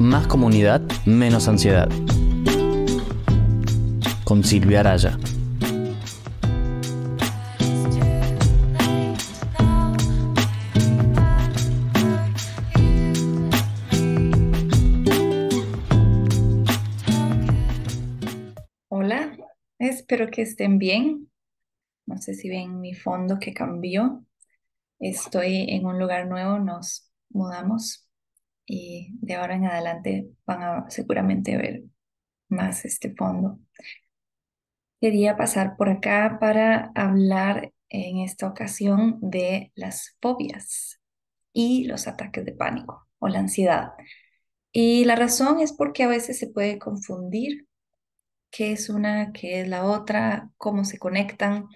Más comunidad, menos ansiedad. Con Silvia Araya. Hola, espero que estén bien. No sé si ven mi fondo que cambió. Estoy en un lugar nuevo, nos mudamos y de ahora en adelante van a seguramente ver más este fondo. Quería pasar por acá para hablar en esta ocasión de las fobias y los ataques de pánico o la ansiedad. Y la razón es porque a veces se puede confundir qué es una, qué es la otra, cómo se conectan.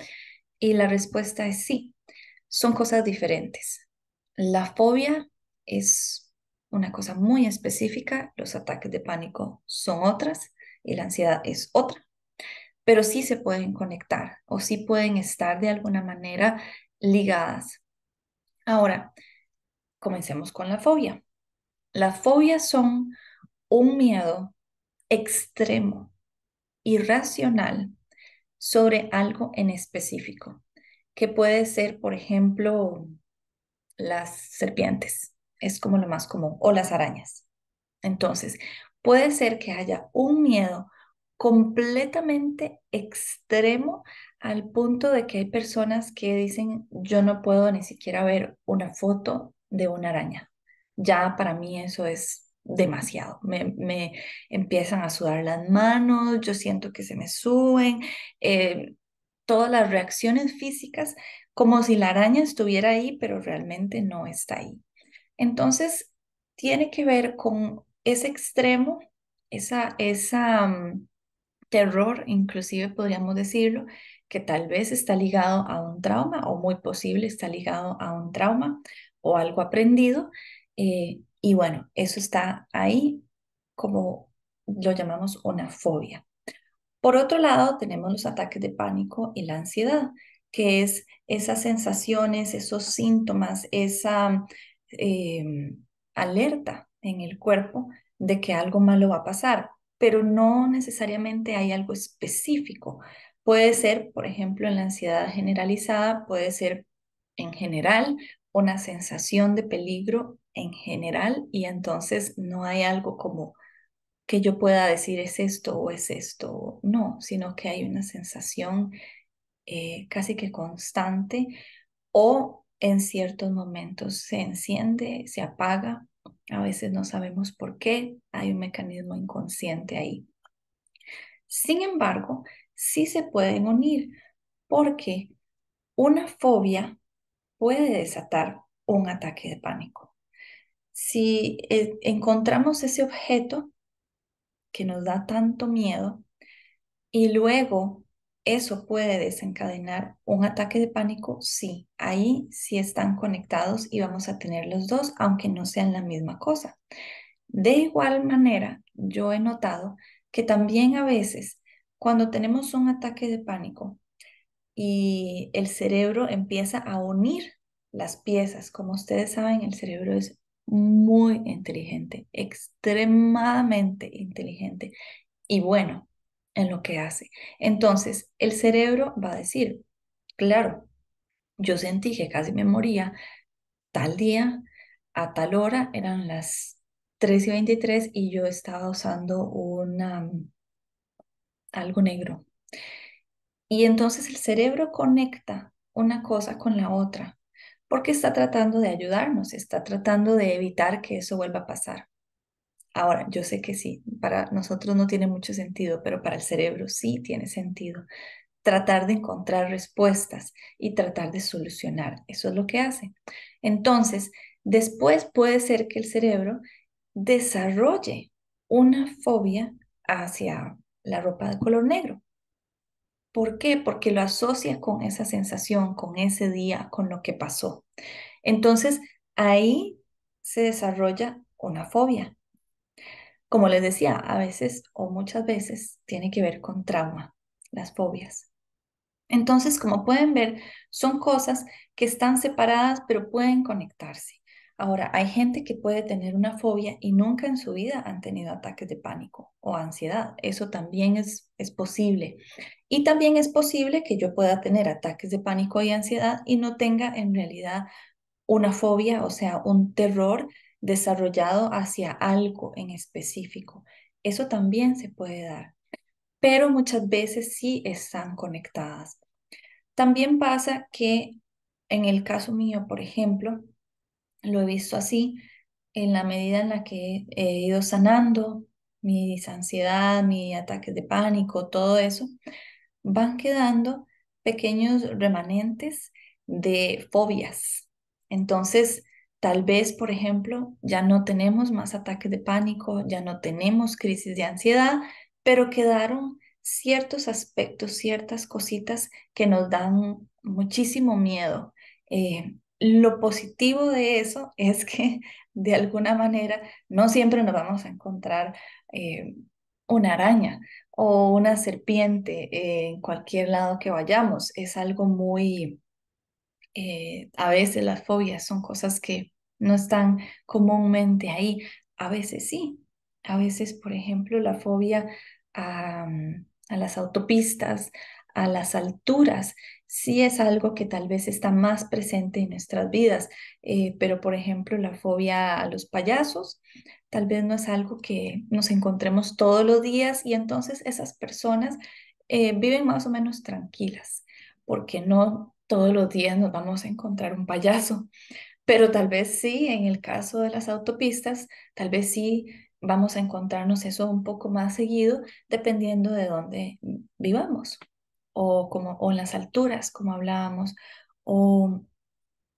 Y la respuesta es sí, son cosas diferentes. La fobia es una cosa muy específica, los ataques de pánico son otras y la ansiedad es otra, pero sí se pueden conectar o sí pueden estar de alguna manera ligadas. Ahora, comencemos con la fobia. Las fobias son un miedo extremo, irracional, sobre algo en específico, que puede ser, por ejemplo, las serpientes es como lo más común, o las arañas. Entonces, puede ser que haya un miedo completamente extremo al punto de que hay personas que dicen, yo no puedo ni siquiera ver una foto de una araña. Ya para mí eso es demasiado. Me, empiezan a sudar las manos, yo siento que se me suben, eh, todas las reacciones físicas como si la araña estuviera ahí, pero realmente no está ahí. Entonces, tiene que ver con ese extremo, esa, esa mm, terror, inclusive podríamos decirlo, que tal vez está ligado a un trauma o muy posible está ligado a un trauma o algo aprendido. Eh, y bueno, eso está ahí como lo llamamos una fobia. Por otro lado, tenemos los ataques de pánico y la ansiedad, que es esas sensaciones, esos síntomas, esa Em, alerta en el cuerpo de que algo malo va a pasar, pero no necesariamente hay algo específico. Puede ser, por ejemplo, en la ansiedad generalizada, puede ser en general una sensación de peligro en general y entonces no hay algo como que yo pueda decir es esto o es esto, no, sino que hay una sensación eh, casi que constante o en ciertos momentos se enciende, se apaga, a veces no sabemos por qué, hay un mecanismo inconsciente ahí. Sin embargo, sí se pueden unir porque una fobia puede desatar un ataque de pánico. Si eh, encontramos ese objeto que nos da tanto miedo y luego ¿Eso puede desencadenar un ataque de pánico? Sí, ahí sí están conectados y vamos a tener los dos, aunque no sean la misma cosa. De igual manera, yo he notado que también a veces cuando tenemos un ataque de pánico y el cerebro empieza a unir las piezas, como ustedes saben, el cerebro es muy inteligente, extremadamente inteligente y bueno, en lo que hace. Entonces, el cerebro va a decir, claro, yo sentí que casi me moría tal día, a tal hora, eran las 3 y 23 y yo estaba usando una, mm, algo negro. Y entonces el cerebro conecta una cosa con la otra, porque está tratando de ayudarnos, está tratando de evitar que eso vuelva a pasar. Ahora, yo sé que sí, para nosotros no tiene mucho sentido, pero para el cerebro sí tiene sentido. Tratar de encontrar respuestas y tratar de solucionar, eso es lo que hace. Entonces, después puede ser que el cerebro desarrolle una fobia hacia la ropa de color negro. ¿Por qué? Porque lo asocia con esa sensación, con ese día, con lo que pasó. Entonces, ahí se desarrolla una fobia como les decía, a veces o muchas veces tiene que ver con trauma, las fobias. Entonces, como pueden ver, son cosas que están separadas pero pueden conectarse. Ahora, hay gente que puede tener una fobia y nunca en su vida han tenido ataques de pánico o ansiedad. Eso también es, es posible. Y también es posible que yo pueda tener ataques de pánico y ansiedad y no tenga en realidad una fobia, o sea, un terror desarrollado hacia algo en específico. Eso también se puede dar, pero muchas veces sí están conectadas. También pasa que en el caso mío, por ejemplo, lo he visto así en la medida en la que he ido sanando mi ansiedad, mi ataque de pánico, todo eso, van quedando pequeños remanentes de fobias. Entonces, Tal vez, por ejemplo, ya no tenemos más ataques de pánico, ya no tenemos crisis de ansiedad, pero quedaron ciertos aspectos, ciertas cositas que nos dan muchísimo miedo. Eh, lo positivo de eso es que de alguna manera no siempre nos vamos a encontrar eh, una araña o una serpiente en cualquier lado que vayamos. Es algo muy, eh, a veces las fobias son cosas que no están comúnmente ahí. A veces sí, a veces, por ejemplo, la fobia mm, a, las autopistas, a las alturas, sí es algo que tal vez está más presente en nuestras vidas, eh, pero por ejemplo la fobia a los payasos tal vez no es algo que nos encontremos todos los días y entonces esas personas eh, viven más o menos tranquilas porque no todos los días nos vamos a encontrar un payaso, pero tal vez sí, en el caso de las autopistas, tal vez sí vamos a encontrarnos eso un poco más seguido dependiendo de dónde vivamos o, como, o en las alturas, como hablábamos, o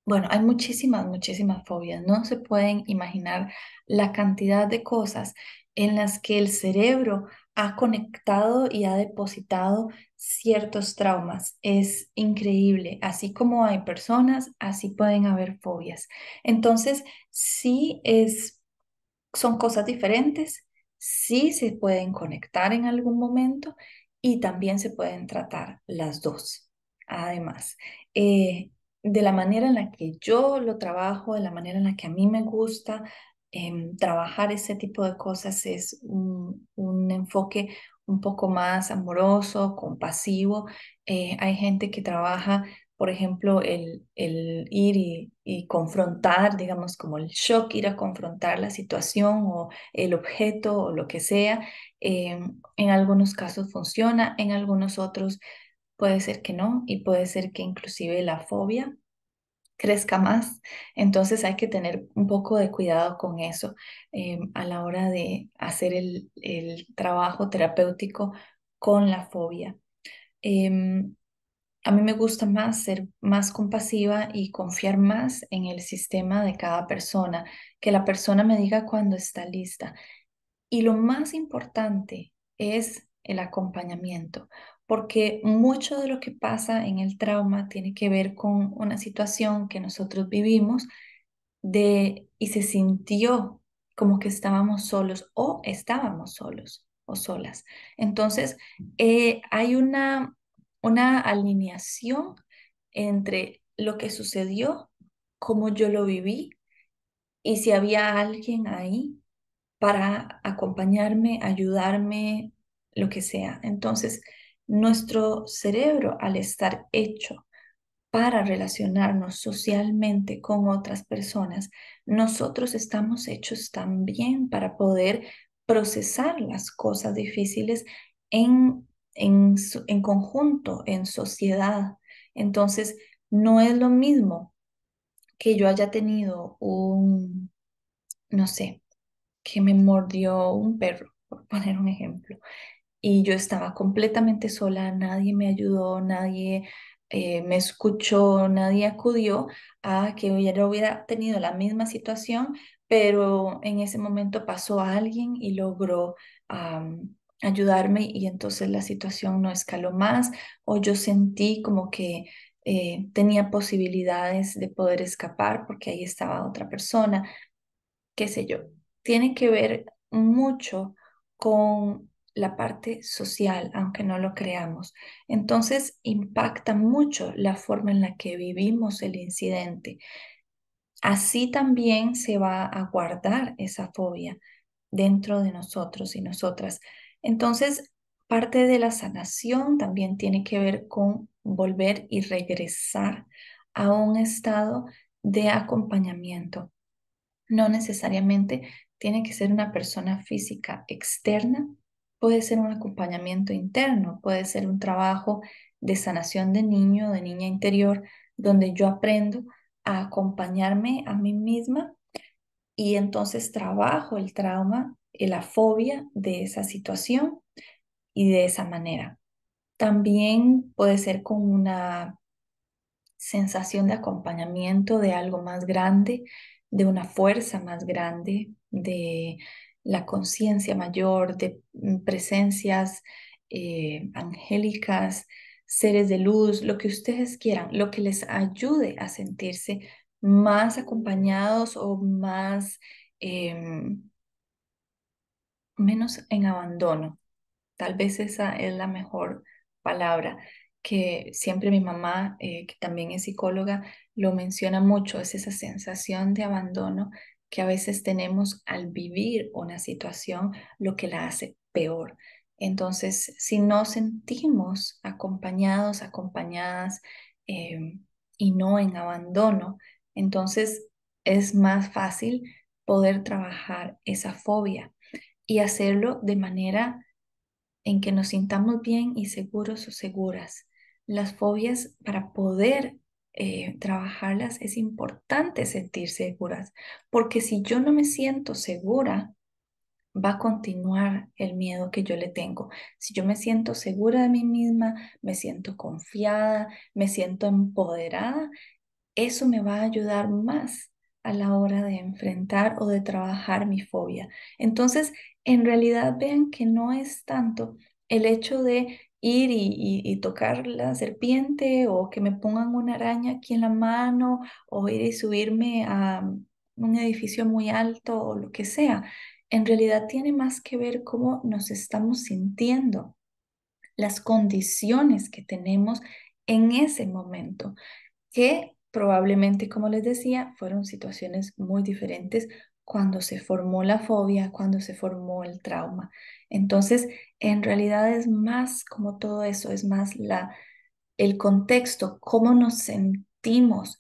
bueno, hay muchísimas, muchísimas fobias. No se pueden imaginar la cantidad de cosas en las que el cerebro ha conectado y ha depositado ciertos traumas. Es increíble. Así como hay personas, así pueden haber fobias. Entonces, sí es, son cosas diferentes, sí se pueden conectar en algún momento y también se pueden tratar las dos. Además, eh, de la manera en la que yo lo trabajo, de la manera en la que a mí me gusta em, trabajar ese tipo de cosas, es un, enfoque un poco más amoroso, compasivo. Eh, hay gente que trabaja, por ejemplo, el, ir y, confrontar, digamos, como el shock, ir a confrontar la situación o el objeto o lo que sea. Em, en algunos casos funciona, en algunos otros puede ser que no y puede ser que inclusive la fobia crezca más. Entonces hay que tener un poco de cuidado con eso eh, a la hora de hacer el, trabajo terapéutico con la fobia. Em, a mí me gusta más ser más compasiva y confiar más en el sistema de cada persona, que la persona me diga cuando está lista. Y lo más importante es el acompañamiento, porque mucho de lo que pasa en el trauma tiene que ver con una situación que nosotros vivimos de y se sintió como que estábamos solos o estábamos solos o solas. Entonces, eh, hay una, una alineación entre lo que sucedió, cómo yo lo viví y si había alguien ahí para acompañarme, ayudarme, lo que sea. Entonces, nuestro cerebro, al estar hecho para relacionarnos socialmente con otras personas, nosotros estamos hechos también para poder procesar las cosas difíciles en, conjunto, en sociedad. Entonces, no es lo mismo que yo haya tenido un, no sé, que me mordió un perro, por poner un ejemplo, y yo estaba completamente sola, nadie me ayudó, nadie eh, me escuchó, nadie acudió a que yo hubiera tenido la misma situación, pero en ese momento pasó alguien y logró ayudarme y entonces la situación no escaló más o yo sentí como que eh, tenía posibilidades de poder escapar porque ahí estaba otra persona, qué sé yo. Tiene que ver mucho con la parte social, aunque no lo creamos. Entonces impacta mucho la forma en la que vivimos el incidente. Así también se va a guardar esa fobia dentro de nosotros y nosotras. Entonces, parte de la sanación también tiene que ver con volver y regresar a un estado de acompañamiento. No necesariamente tiene que ser una persona física externa puede ser un acompañamiento interno, puede ser un trabajo de sanación de niño de niña interior, donde yo aprendo a acompañarme a mí misma y entonces trabajo el trauma, la fobia de esa situación y de esa manera. También puede ser con una sensación de acompañamiento de algo más grande, de una fuerza más grande, de, la conciencia mayor de mm, presencias eh, angélicas, seres de luz, lo que ustedes quieran, lo que les ayude a sentirse más acompañados o más em, menos en abandono. Tal vez esa es la mejor palabra que siempre mi mamá, eh, que también es psicóloga, lo menciona mucho, es esa sensación de abandono que a veces tenemos al vivir una situación lo que la hace peor. Entonces, si nos sentimos acompañados, acompañadas em, y no en abandono, entonces es más fácil poder trabajar esa fobia y hacerlo de manera en que nos sintamos bien y seguros o seguras. Las fobias para poder eh, trabajarlas, es importante sentir seguras, porque si yo no me siento segura, va a continuar el miedo que yo le tengo. Si yo me siento segura de mí misma, me siento confiada, me siento empoderada, eso me va a ayudar más a la hora de enfrentar o de trabajar mi fobia. Entonces, en realidad vean que no es tanto el hecho de ir y, tocar la serpiente o que me pongan una araña aquí en la mano o ir y subirme a un edificio muy alto o lo que sea. En realidad tiene más que ver cómo nos estamos sintiendo, las condiciones que tenemos en ese momento, que probablemente, como les decía, fueron situaciones muy diferentes cuando se formó la fobia, cuando se formó el trauma. Entonces, en realidad es más como todo eso, es más la el contexto, cómo nos sentimos.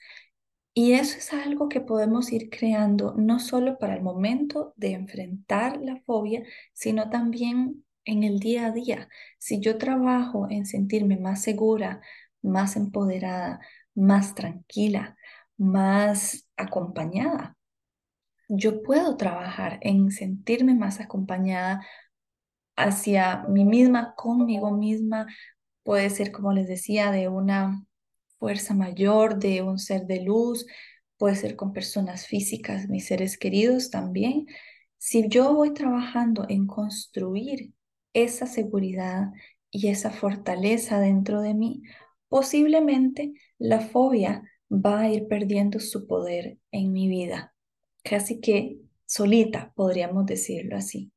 Y eso es algo que podemos ir creando no solo para el momento de enfrentar la fobia, sino también en el día a día. Si yo trabajo en sentirme más segura, más empoderada, más tranquila, más acompañada. Yo puedo trabajar en sentirme más acompañada hacia mí misma, conmigo misma. Puede ser, como les decía, de una fuerza mayor, de un ser de luz, puede ser con personas físicas, mis seres queridos también. Si yo voy trabajando en construir esa seguridad y esa fortaleza dentro de mí, posiblemente la fobia va a ir perdiendo su poder en mi vida, casi que solita, podríamos decirlo así.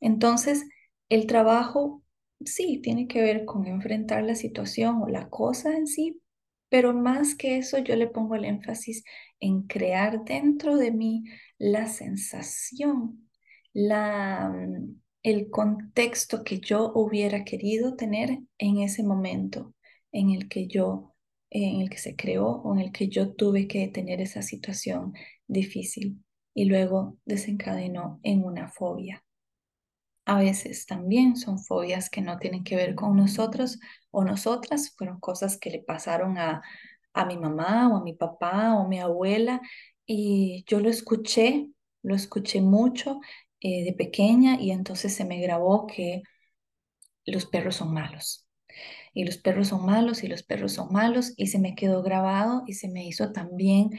Entonces, el trabajo sí tiene que ver con enfrentar la situación o la cosa en sí, pero más que eso yo le pongo el énfasis en crear dentro de mí la sensación, la, mm, el contexto que yo hubiera querido tener en ese momento en el que yo, eh, en el que se creó o en el que yo tuve que tener esa situación difícil y luego desencadenó en una fobia. A veces también son fobias que no tienen que ver con nosotros o nosotras, fueron cosas que le pasaron a, mi mamá o a mi papá o a mi abuela y yo lo escuché, lo escuché mucho eh, de pequeña y entonces se me grabó que los perros son malos y los perros son malos y los perros son malos y se me quedó grabado y se me hizo también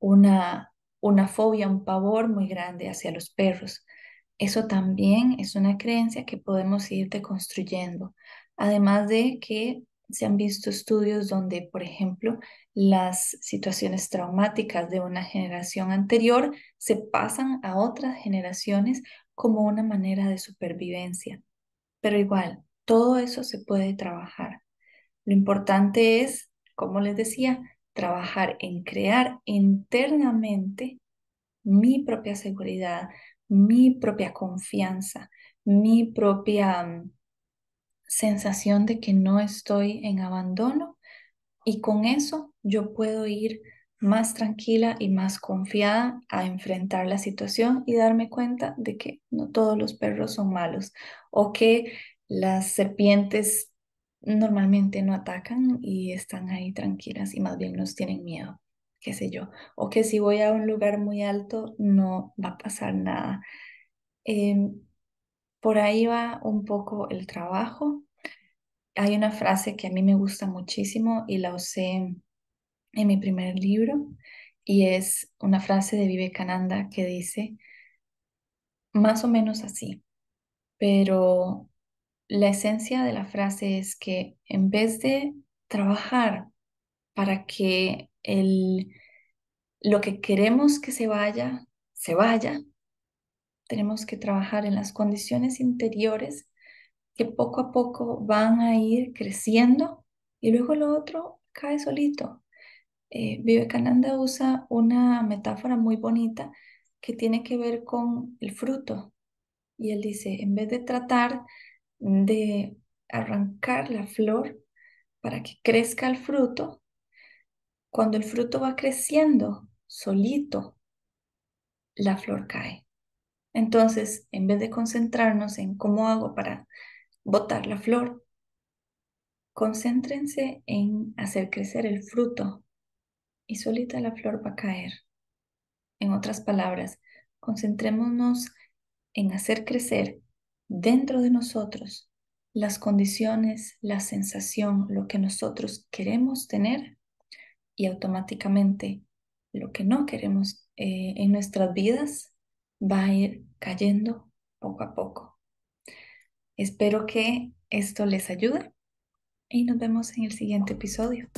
una, una fobia, un pavor muy grande hacia los perros. Eso también es una creencia que podemos ir deconstruyendo. Además de que se han visto estudios donde, por ejemplo, las situaciones traumáticas de una generación anterior se pasan a otras generaciones como una manera de supervivencia. Pero igual, todo eso se puede trabajar. Lo importante es, como les decía, trabajar en crear internamente mi propia seguridad, mi propia confianza, mi propia mm, sensación de que no estoy en abandono y con eso yo puedo ir más tranquila y más confiada a enfrentar la situación y darme cuenta de que no todos los perros son malos o que las serpientes normalmente no atacan y están ahí tranquilas y más bien nos tienen miedo, qué sé yo. O que si voy a un lugar muy alto no va a pasar nada. Em, por ahí va un poco el trabajo. Hay una frase que a mí me gusta muchísimo y la usé en mi primer libro y es una frase de Vivekananda que dice más o menos así, pero la esencia de la frase es que en vez de trabajar para que el, lo que queremos que se vaya, se vaya, tenemos que trabajar en las condiciones interiores que poco a poco van a ir creciendo y luego lo otro cae solito. Eh, Vivekananda usa una metáfora muy bonita que tiene que ver con el fruto. Y él dice, en vez de tratar de arrancar la flor para que crezca el fruto, cuando el fruto va creciendo solito, la flor cae. Entonces, en vez de concentrarnos en cómo hago para botar la flor, concéntrense en hacer crecer el fruto y solita la flor va a caer. En otras palabras, concentrémonos en hacer crecer dentro de nosotros las condiciones, la sensación, lo que nosotros queremos tener y automáticamente lo que no queremos eh, en nuestras vidas va a ir cayendo poco a poco. Espero que esto les ayude y nos vemos en el siguiente episodio.